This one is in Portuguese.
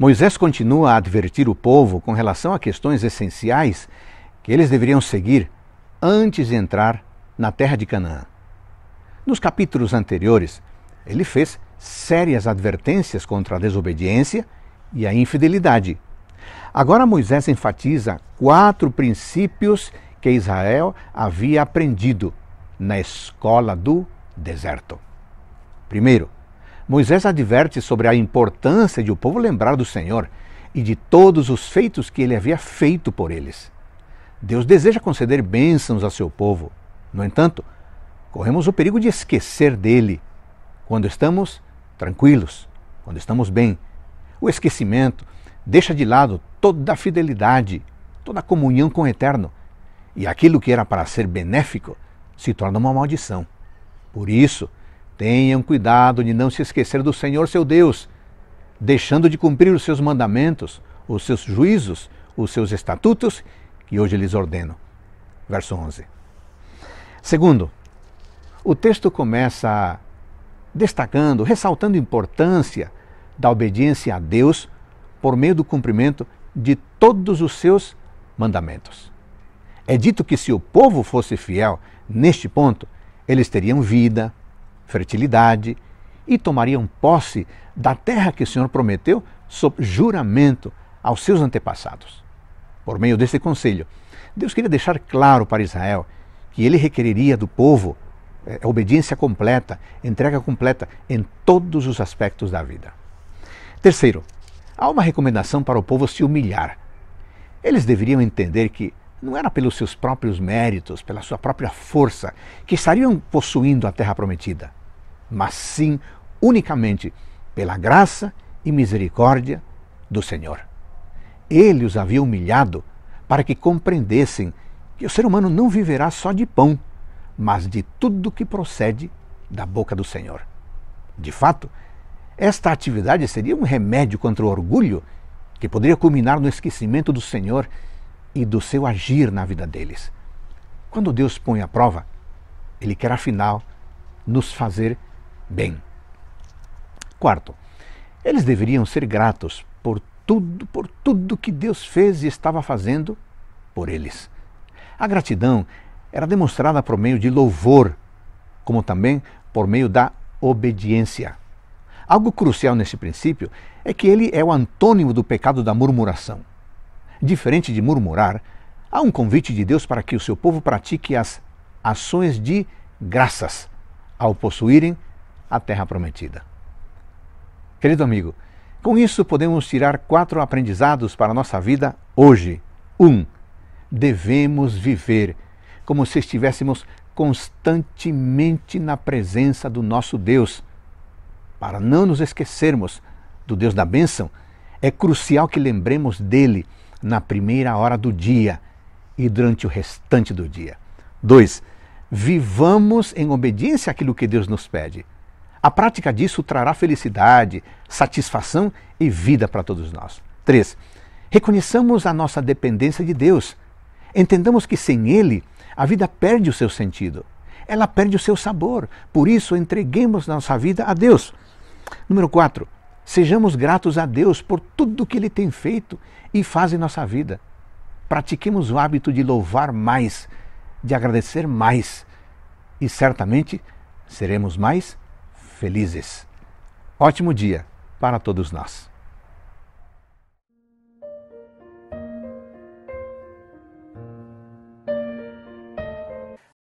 Moisés continua a advertir o povo com relação a questões essenciais que eles deveriam seguir antes de entrar na terra de Canaã. Nos capítulos anteriores, ele fez sérias advertências contra a desobediência e a infidelidade. Agora Moisés enfatiza quatro princípios que Israel havia aprendido na escola do deserto. Primeiro, Moisés adverte sobre a importância de o povo lembrar do Senhor e de todos os feitos que ele havia feito por eles. Deus deseja conceder bênçãos a seu povo. No entanto, corremos o perigo de esquecer dele quando estamos tranquilos, quando estamos bem. O esquecimento deixa de lado toda a fidelidade, toda a comunhão com o Eterno, e aquilo que era para ser benéfico se torna uma maldição. Por isso, Tenham cuidado de não se esquecer do Senhor seu Deus, deixando de cumprir os seus mandamentos, os seus juízos, os seus estatutos, que hoje lhes ordeno. Verso 11. Segundo, o texto começa destacando, ressaltando a importância da obediência a Deus por meio do cumprimento de todos os seus mandamentos. É dito que se o povo fosse fiel neste ponto, eles teriam vida, fertilidade e tomariam posse da terra que o Senhor prometeu sob juramento aos seus antepassados. Por meio desse conselho, Deus queria deixar claro para Israel que ele requeriria do povo é, obediência completa, entrega completa em todos os aspectos da vida. Terceiro, há uma recomendação para o povo se humilhar. Eles deveriam entender que não era pelos seus próprios méritos, pela sua própria força, que estariam possuindo a terra prometida, mas sim unicamente pela graça e misericórdia do Senhor. Ele os havia humilhado para que compreendessem que o ser humano não viverá só de pão, mas de tudo que procede da boca do Senhor. De fato, esta atividade seria um remédio contra o orgulho que poderia culminar no esquecimento do Senhor e do seu agir na vida deles. Quando Deus põe à prova, Ele quer afinal nos fazer bem. Quarto, eles deveriam ser gratos por tudo, por tudo que Deus fez e estava fazendo por eles. A gratidão era demonstrada por meio de louvor, como também por meio da obediência. Algo crucial nesse princípio é que ele é o antônimo do pecado da murmuração. Diferente de murmurar, há um convite de Deus para que o seu povo pratique as ações de graças ao possuírem a terra prometida. Querido amigo, com isso podemos tirar quatro aprendizados para a nossa vida hoje. 1. Um, devemos viver como se estivéssemos constantemente na presença do nosso Deus. Para não nos esquecermos do Deus da bênção, é crucial que lembremos dele na primeira hora do dia e durante o restante do dia. 2. Vivamos em obediência àquilo que Deus nos pede. A prática disso trará felicidade, satisfação e vida para todos nós. 3. Reconheçamos a nossa dependência de Deus. Entendamos que sem Ele, a vida perde o seu sentido. Ela perde o seu sabor. Por isso, entreguemos nossa vida a Deus. Número 4. Sejamos gratos a Deus por tudo que Ele tem feito e faz em nossa vida. Pratiquemos o hábito de louvar mais, de agradecer mais e certamente seremos mais felizes. Ótimo dia para todos nós.